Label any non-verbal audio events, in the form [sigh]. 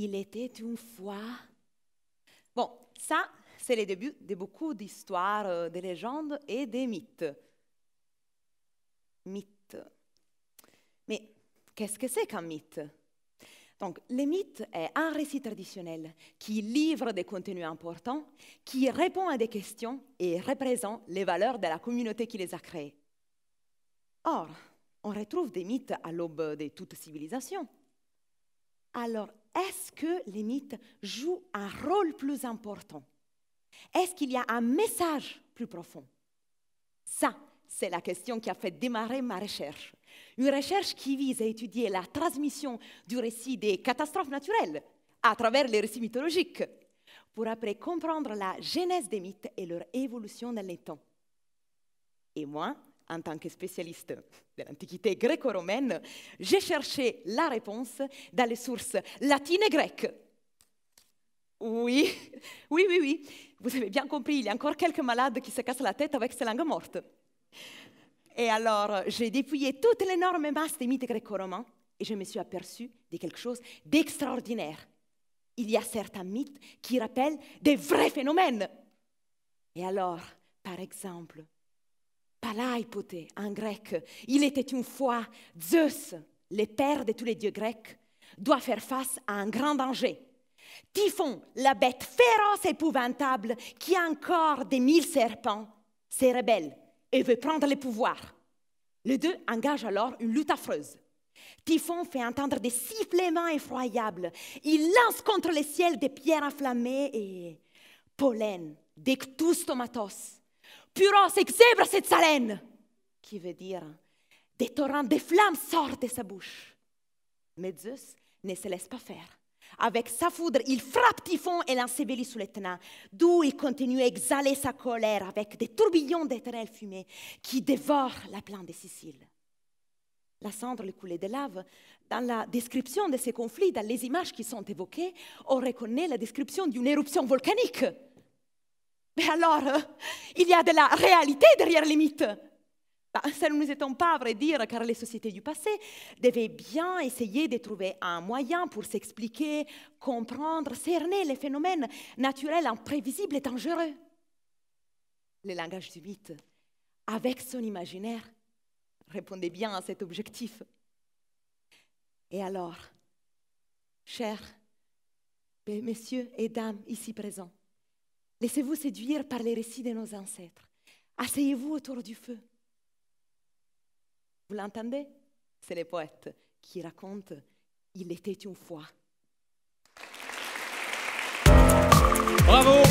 Il était une fois. Bon, ça, c'est le début de beaucoup d'histoires, euh, de légendes et des mythes. Mythes. Mais qu'est-ce que c'est qu'un mythe donc, le mythe est un récit traditionnel qui livre des contenus importants, qui répond à des questions et représente les valeurs de la communauté qui les a créés. Or, on retrouve des mythes à l'aube de toute civilisation. Alors, est-ce que les mythes jouent un rôle plus important Est-ce qu'il y a un message plus profond Ça, c'est la question qui a fait démarrer ma recherche. Une recherche qui vise à étudier la transmission du récit des catastrophes naturelles à travers les récits mythologiques, pour après comprendre la genèse des mythes et leur évolution dans les temps. Et moi, en tant que spécialiste de l'Antiquité gréco-romaine, j'ai cherché la réponse dans les sources latines et grecques. Oui, [laughs] oui, oui, oui. Vous avez bien compris, il y a encore quelques malades qui se cassent la tête avec ces langues mortes. Et alors, j'ai dépouillé toute l'énorme masse des mythes gréco romains et je me suis aperçu de quelque chose d'extraordinaire. Il y a certains mythes qui rappellent des vrais phénomènes. Et alors, par exemple, palaipote un grec. Il était une fois Zeus, le père de tous les dieux grecs, doit faire face à un grand danger. Typhon, la bête féroce et épouvantable qui a encore des mille serpents, se rebelle et veut prendre le pouvoir. Les deux engagent alors une lutte affreuse. Typhon fait entendre des sifflements effroyables. Il lance contre le ciel des pierres enflammées et pollen, des Puros exèbre cette salène, qui veut dire des torrents de flammes sortent de sa bouche. Mais Zeus ne se laisse pas faire. Avec sa foudre, il frappe Typhon et l'ensevelit sous les tenants, d'où il continue à exhaler sa colère avec des tourbillons d'éternelles fumée qui dévorent la plaine de Sicile. La cendre, le coulée de lave, dans la description de ces conflits, dans les images qui sont évoquées, on reconnaît la description d'une éruption volcanique alors, il y a de la réalité derrière les mythes. Bah, ça ne nous est pas à vrai dire, car les sociétés du passé devaient bien essayer de trouver un moyen pour s'expliquer, comprendre, cerner les phénomènes naturels imprévisibles et dangereux. Le langage du mythe, avec son imaginaire, répondait bien à cet objectif. Et alors, chers messieurs et dames ici présents, Laissez-vous séduire par les récits de nos ancêtres. Asseyez-vous autour du feu. Vous l'entendez C'est les poètes qui racontent Il était une fois. Bravo